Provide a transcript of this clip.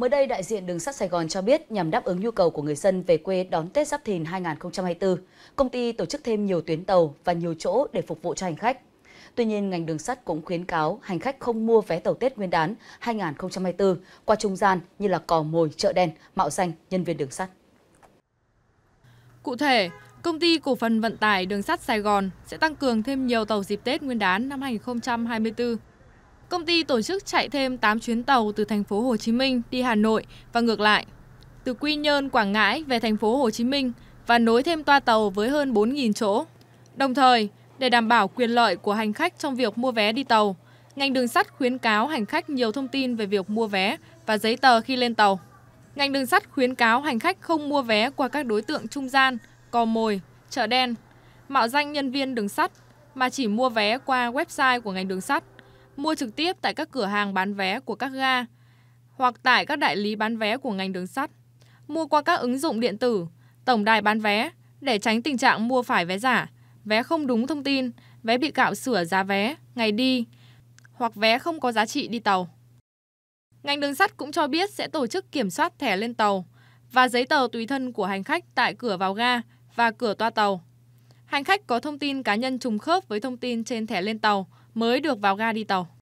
Mới đây, đại diện đường sắt Sài Gòn cho biết nhằm đáp ứng nhu cầu của người dân về quê đón Tết Giáp Thìn 2024, công ty tổ chức thêm nhiều tuyến tàu và nhiều chỗ để phục vụ cho hành khách. Tuy nhiên, ngành đường sắt cũng khuyến cáo hành khách không mua vé tàu Tết Nguyên đán 2024 qua trung gian như là cò mồi, chợ đen, mạo danh nhân viên đường sắt. Cụ thể, Công ty cổ phần vận tải đường sắt Sài Gòn sẽ tăng cường thêm nhiều tàu dịp Tết Nguyên đán năm 2024 Công ty tổ chức chạy thêm 8 chuyến tàu từ thành phố Hồ Chí Minh đi Hà Nội và ngược lại. Từ Quy Nhơn, Quảng Ngãi về thành phố Hồ Chí Minh và nối thêm toa tàu với hơn 4.000 chỗ. Đồng thời, để đảm bảo quyền lợi của hành khách trong việc mua vé đi tàu, ngành đường sắt khuyến cáo hành khách nhiều thông tin về việc mua vé và giấy tờ khi lên tàu. Ngành đường sắt khuyến cáo hành khách không mua vé qua các đối tượng trung gian, cò mồi, chợ đen, mạo danh nhân viên đường sắt mà chỉ mua vé qua website của ngành đường sắt mua trực tiếp tại các cửa hàng bán vé của các ga hoặc tại các đại lý bán vé của ngành đường sắt, mua qua các ứng dụng điện tử, tổng đài bán vé để tránh tình trạng mua phải vé giả, vé không đúng thông tin, vé bị cạo sửa giá vé, ngày đi hoặc vé không có giá trị đi tàu. Ngành đường sắt cũng cho biết sẽ tổ chức kiểm soát thẻ lên tàu và giấy tờ tùy thân của hành khách tại cửa vào ga và cửa toa tàu. Hành khách có thông tin cá nhân trùng khớp với thông tin trên thẻ lên tàu mới được vào ga đi tàu.